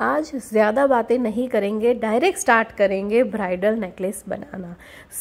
आज ज़्यादा बातें नहीं करेंगे डायरेक्ट स्टार्ट करेंगे ब्राइडल नेकलेस बनाना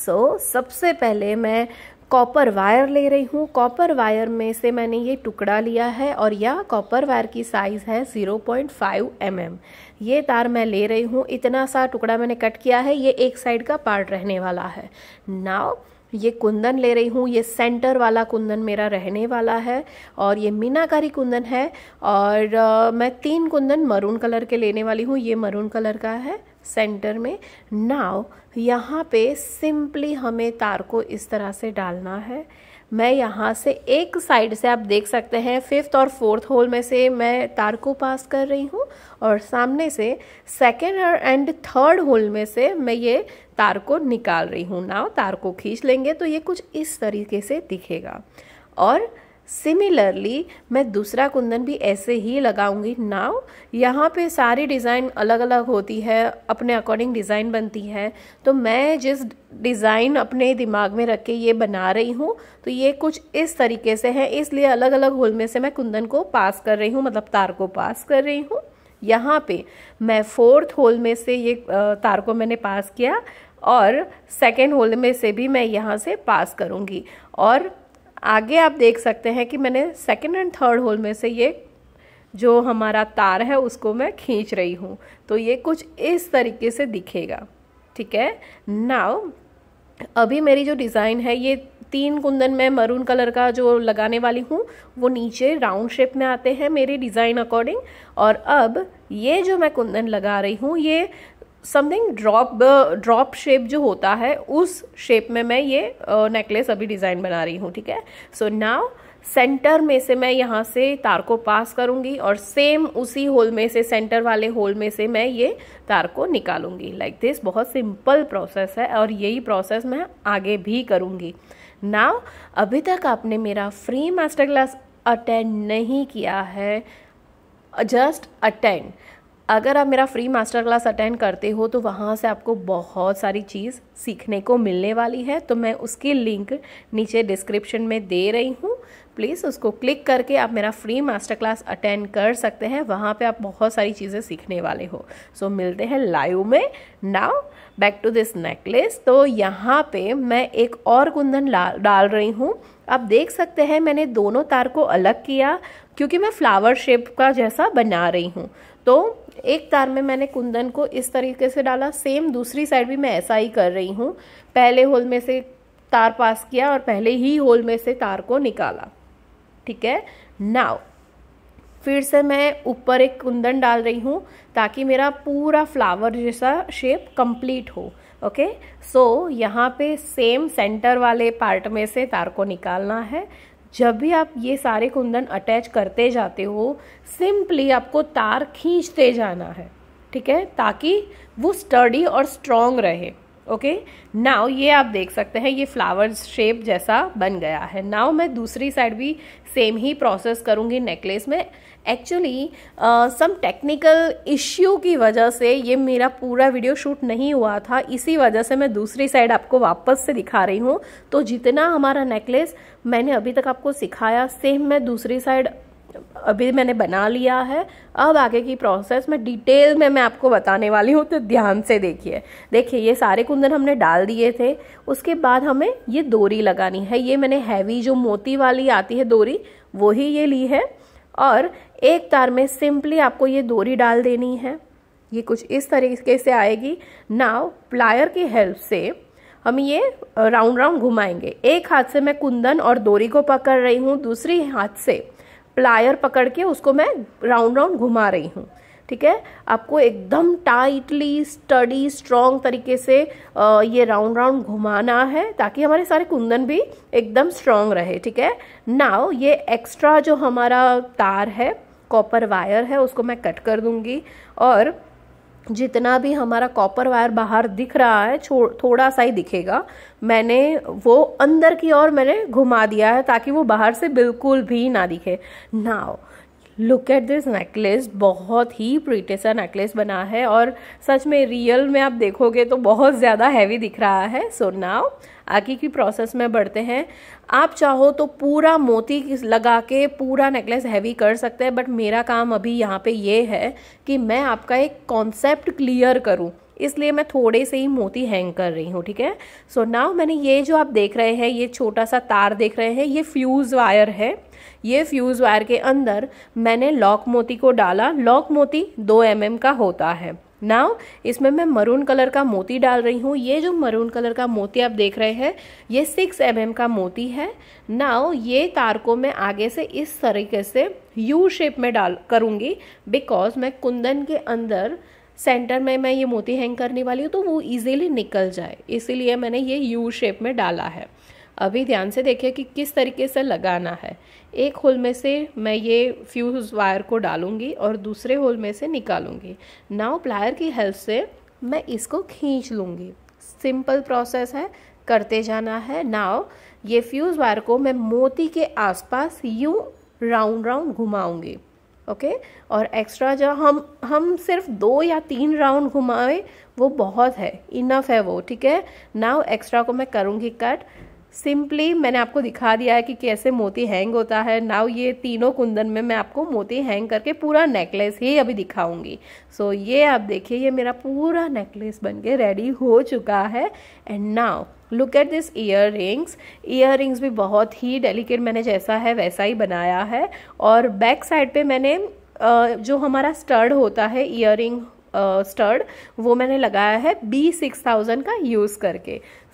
सो so, सबसे पहले मैं कॉपर वायर ले रही हूँ कॉपर वायर में से मैंने ये टुकड़ा लिया है और यह कॉपर वायर की साइज़ है 0.5 पॉइंट mm. ये तार मैं ले रही हूँ इतना सा टुकड़ा मैंने कट किया है ये एक साइड का पार्ट रहने वाला है नाव ये कुंदन ले रही हूँ ये सेंटर वाला कुंदन मेरा रहने वाला है और ये मीनाकारी कुंदन है और आ, मैं तीन कुंदन मरून कलर के लेने वाली हूँ ये मरून कलर का है सेंटर में नाव यहाँ पे सिंपली हमें तार को इस तरह से डालना है मैं यहाँ से एक साइड से आप देख सकते हैं फिफ्थ और फोर्थ होल में से मैं तार को पास कर रही हूँ और सामने से सेकेंड एंड थर्ड होल में से मैं ये तार को निकाल रही हूँ नाव तार को खींच लेंगे तो ये कुछ इस तरीके से दिखेगा और सिमिलरली मैं दूसरा कुंदन भी ऐसे ही लगाऊंगी नाव यहाँ पे सारी डिज़ाइन अलग अलग होती है अपने अकॉर्डिंग डिज़ाइन बनती है तो मैं जिस डिज़ाइन अपने दिमाग में रख के ये बना रही हूँ तो ये कुछ इस तरीके से है इसलिए अलग अलग होल में से मैं कुंदन को पास कर रही हूँ मतलब तार को पास कर रही हूँ यहाँ पे मैं फोर्थ होल में से ये तार को मैंने पास किया और सेकेंड होल में से भी मैं यहाँ से पास करूँगी और आगे आप देख सकते हैं कि मैंने सेकेंड एंड थर्ड होल में से ये जो हमारा तार है उसको मैं खींच रही हूँ तो ये कुछ इस तरीके से दिखेगा ठीक है नाव अभी मेरी जो डिज़ाइन है ये तीन कुंदन मैं मरून कलर का जो लगाने वाली हूँ वो नीचे राउंड शेप में आते हैं मेरे डिज़ाइन अकॉर्डिंग और अब ये जो मैं कुंदन लगा रही हूँ ये समथिंग ड्रॉप ड्रॉप शेप जो होता है उस शेप में मैं ये नेकलेस uh, अभी डिज़ाइन बना रही हूँ ठीक है सो नाव सेंटर में से मैं यहाँ से तार को पास करूँगी और सेम उसी होल में से सेंटर वाले होल में से मैं ये तार को निकालूंगी लाइक like दिस बहुत सिंपल प्रोसेस है और यही प्रोसेस मैं आगे भी करूँगी नाव अभी तक आपने मेरा फ्री मास्टर क्लास अटेंड नहीं किया है जस्ट अटेंड अगर आप मेरा फ्री मास्टर क्लास अटेंड करते हो तो वहाँ से आपको बहुत सारी चीज़ सीखने को मिलने वाली है तो मैं उसकी लिंक नीचे डिस्क्रिप्शन में दे रही हूँ प्लीज़ उसको क्लिक करके आप मेरा फ्री मास्टर क्लास अटेंड कर सकते हैं वहाँ पे आप बहुत सारी चीज़ें सीखने वाले हो सो so, मिलते हैं लाइव में now back to this necklace तो यहाँ पे मैं एक और कुंदन डाल रही हूँ आप देख सकते हैं मैंने दोनों तार को अलग किया क्योंकि मैं फ्लावर शेप का जैसा बना रही हूँ तो एक तार में मैंने कुंदन को इस तरीके से डाला सेम दूसरी साइड भी मैं ऐसा ही कर रही हूँ पहले होल में से तार पास किया और पहले ही होल में से तार को निकाला ठीक है नाव फिर से मैं ऊपर एक कुंदन डाल रही हूँ ताकि मेरा पूरा फ्लावर जैसा शेप कंप्लीट हो ओके सो so, यहाँ पे सेम सेंटर वाले पार्ट में से तार को निकालना है जब भी आप ये सारे कुंदन अटैच करते जाते हो सिंपली आपको तार खींचते जाना है ठीक है ताकि वो स्टडी और स्ट्रॉन्ग रहे ओके okay? नाव ये आप देख सकते हैं ये फ्लावर्स शेप जैसा बन गया है नाव मैं दूसरी साइड भी सेम ही प्रोसेस करूँगी नेकलेस में एक्चुअली सम टेक्निकल इश्यू की वजह से ये मेरा पूरा वीडियो शूट नहीं हुआ था इसी वजह से मैं दूसरी साइड आपको वापस से दिखा रही हूँ तो जितना हमारा नेकलेस मैंने अभी तक आपको सिखाया सेम मैं दूसरी साइड अभी मैंने बना लिया है अब आगे की प्रोसेस में डिटेल में मैं आपको बताने वाली हूँ तो ध्यान से देखिए देखिए ये सारे कुंदन हमने डाल दिए थे उसके बाद हमें ये दोरी लगानी है ये मैंने हैवी जो मोती वाली आती है वो वही ये ली है और एक तार में सिंपली आपको ये दोरी डाल देनी है ये कुछ इस तरीके से आएगी नाव प्लायर की हेल्प से हम ये राउंड uh, राउंड घुमाएंगे एक हाथ से मैं कुंदन और दोरी को पकड़ रही हूँ दूसरी हाथ से प्लायर पकड़ के उसको मैं राउंड राउंड घुमा रही हूँ ठीक है आपको एकदम टाइटली स्टडी स्ट्रॉन्ग तरीके से ये राउंड राउंड घुमाना है ताकि हमारे सारे कुंदन भी एकदम स्ट्रांग रहे ठीक है नाव ये एक्स्ट्रा जो हमारा तार है कॉपर वायर है उसको मैं कट कर दूंगी और जितना भी हमारा कॉपर वायर बाहर दिख रहा है थोड़ा सा ही दिखेगा मैंने वो अंदर की ओर मैंने घुमा दिया है ताकि वो बाहर से बिल्कुल भी ना दिखे now look at this necklace बहुत ही प्रीटे सा नेकलेस बना है और सच में रियल में आप देखोगे तो बहुत ज़्यादा हैवी दिख रहा है सो नाव आगे की प्रोसेस में बढ़ते हैं आप चाहो तो पूरा मोती लगा के पूरा नेकलेस हैवी कर सकते हैं बट मेरा काम अभी यहाँ पे ये है कि मैं आपका एक कॉन्सेप्ट क्लियर करूँ इसलिए मैं थोड़े से ही मोती हैंग कर रही हूँ ठीक है सो so नाउ मैंने ये जो आप देख रहे हैं ये छोटा सा तार देख रहे हैं ये फ्यूज़ वायर है ये फ्यूज़ वायर के अंदर मैंने लॉक मोती को डाला लॉक मोती दो एम mm का होता है नाव इसमें मैं मरून कलर का मोती डाल रही हूँ ये जो मरून कलर का मोती आप देख रहे हैं ये सिक्स एम mm का मोती है नाव ये तार को मैं आगे से इस तरीके से यू शेप में डाल करूँगी बिकॉज मैं कुंदन के अंदर सेंटर में मैं ये मोती हैंग करने वाली हूँ तो वो ईजिली निकल जाए इसीलिए मैंने ये यू शेप में डाला है अभी ध्यान से देखें कि किस तरीके से लगाना है एक होल में से मैं ये फ्यूज़ वायर को डालूंगी और दूसरे होल में से निकालूंगी नाव प्लायर की हेल्प से मैं इसको खींच लूँगी सिंपल प्रोसेस है करते जाना है नाव ये फ्यूज़ वायर को मैं मोती के आसपास यूँ राउंड राउंड घुमाऊँगी ओके okay? और एक्स्ट्रा जो हम हम सिर्फ दो या तीन राउंड घुमाएं वो बहुत है इनफ है वो ठीक है नाव एक्स्ट्रा को मैं करूँगी कट सिंपली मैंने आपको दिखा दिया है कि कैसे मोती हैंग होता है नाव ये तीनों कुंदन में मैं आपको मोती हैंग करके पूरा नेकलेस ही अभी दिखाऊंगी सो so, ये आप देखिए ये मेरा पूरा नेकलेस बन के रेडी हो चुका है and now look at this earrings earrings भी बहुत ही डेलीकेट मैंने जैसा है वैसा ही बनाया है और बैक साइड पर मैंने जो हमारा स्टर्ड होता है ईयर स्टर्ड वो मैंने लगाया है बी सिक्स थाउजेंड का यूज़ करके